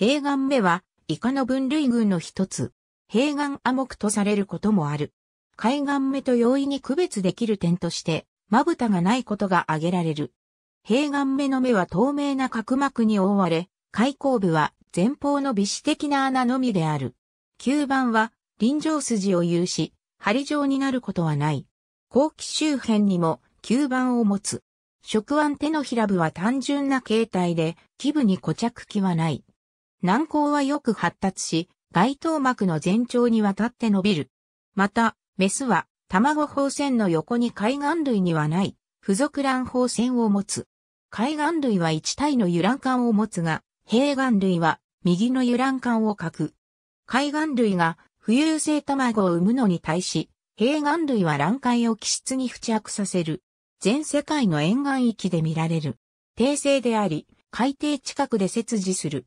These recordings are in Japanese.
併願目はイカの分類群の一つ、併願亜目とされることもある。海岸目と容易に区別できる点として、まぶたがないことが挙げられる。併願目の目は透明な角膜に覆われ、開口部は前方の微視的な穴のみである。吸盤は臨場筋を有し、針状になることはない。後期周辺にも吸盤を持つ。触腕手のひら部は単純な形態で、基部に固着器はない。軟膏はよく発達し、外頭膜の前兆にわたって伸びる。また、メスは卵放線の横に海岸類にはない付属卵放線を持つ。海岸類は1体の油卵管を持つが、平岸類は右の油卵管を欠く。海岸類が浮遊性卵を産むのに対し、平岸類は卵塊を気質に付着させる。全世界の沿岸域で見られる。定性であり、海底近くで切除する。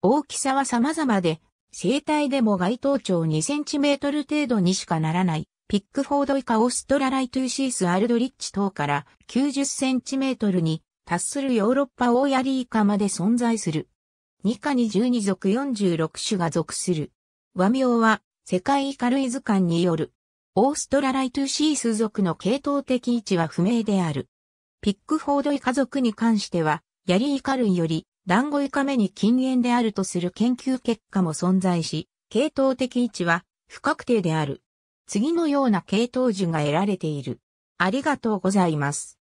大きさは様々で、生体でも外頭長2センチメートル程度にしかならない、ピックフォード以下オーストラライトゥーシースアルドリッチ等から90センチメートルに達するヨーロッパオーヤリイカまで存在する。ニカに12属46種が属する。和名は世界イカ類図鑑による。オーストラライトゥーシース属の系統的位置は不明である。ピックフォードイカ族に関しては、ヤリイカ類より団子イカ目に禁煙であるとする研究結果も存在し、系統的位置は不確定である。次のような系統樹が得られている。ありがとうございます。